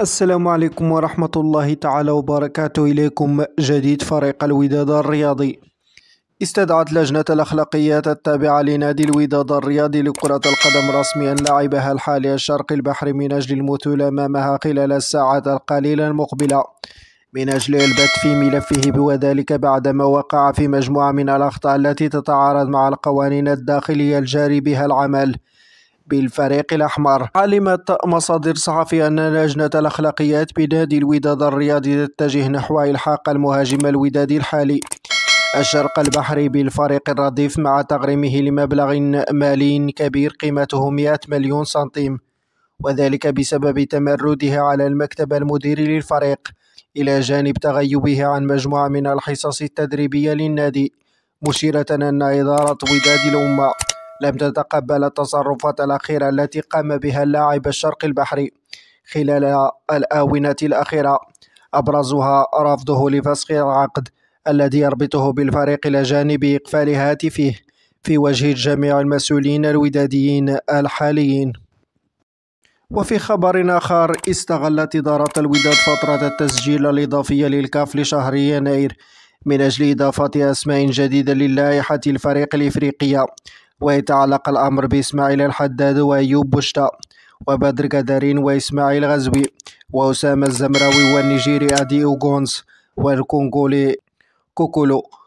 السلام عليكم ورحمة الله تعالى وبركاته إليكم جديد فريق الوداد الرياضي استدعت لجنة الأخلاقيات التابعة لنادي الوداد الرياضي لكرة القدم رسميا لاعبها الحالي الشرق البحري من أجل المثول أمامها خلال الساعات القليلة المقبلة من أجل البت في ملفه وذلك بعدما وقع في مجموعة من الأخطاء التي تتعارض مع القوانين الداخلية الجاري بها العمل بالفريق الأحمر علمت مصادر صحفية أن لجنة الأخلاقيات بنادي الوداد الرياضي تتجه نحو إلحاق المهاجم الودادي الحالي الشرق البحري بالفريق الرديف مع تغريمه لمبلغ مالي كبير قيمته 100 مليون سنتيم وذلك بسبب تمرده على المكتب المديري للفريق إلى جانب تغيبه عن مجموعة من الحصص التدريبية للنادي مشيرة أن إدارة وداد الأمة لم تتقبل التصرفات الأخيرة التي قام بها اللاعب الشرق البحري خلال الآونة الأخيرة أبرزها رفضه لفسخ العقد الذي يربطه بالفريق جانب بإقفال هاتفه في وجه جميع المسؤولين الوداديين الحاليين وفي خبر آخر استغلت إدارة الوداد فترة التسجيل الإضافية للكاف لشهر يناير من أجل إضافة أسماء جديدة للائحة الفريق الإفريقية ويتعلق الأمر بإسماعيل الحداد وأيوب بشتا وبدر قدرين وإسماعيل غزوي وأسامة الزمراوي والنيجيري أدي أوغونز والكونغولي كوكولو